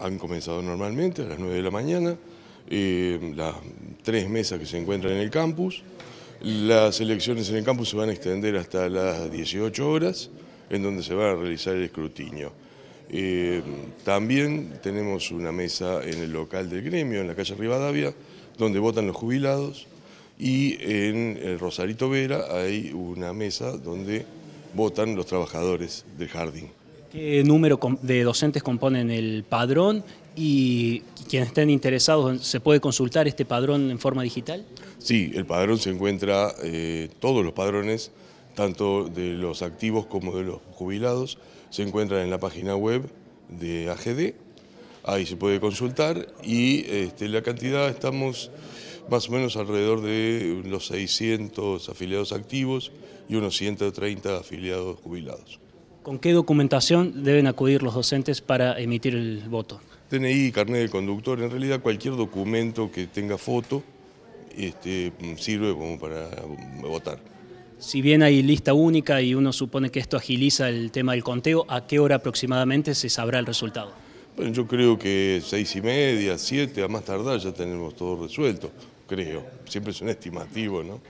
han comenzado normalmente a las 9 de la mañana, las tres mesas que se encuentran en el campus. Las elecciones en el campus se van a extender hasta las 18 horas, en donde se va a realizar el escrutinio. también tenemos una mesa en el local del gremio, en la calle Rivadavia, donde votan los jubilados, y en Rosarito Vera hay una mesa donde votan los trabajadores del jardín. ¿Qué número de docentes componen el padrón y quienes estén interesados, ¿se puede consultar este padrón en forma digital? Sí, el padrón se encuentra, eh, todos los padrones, tanto de los activos como de los jubilados, se encuentran en la página web de AGD, ahí se puede consultar y este, la cantidad estamos más o menos alrededor de los 600 afiliados activos y unos 130 afiliados jubilados. ¿Con qué documentación deben acudir los docentes para emitir el voto? T.N.I. carnet de conductor, en realidad cualquier documento que tenga foto este, mm, sirve como para mm, votar. Si bien hay lista única y uno supone que esto agiliza el tema del conteo, ¿a qué hora aproximadamente se sabrá el resultado? Bueno, yo creo que seis y media, siete, a más tardar ya tenemos todo resuelto, creo. Siempre es un estimativo, ¿no?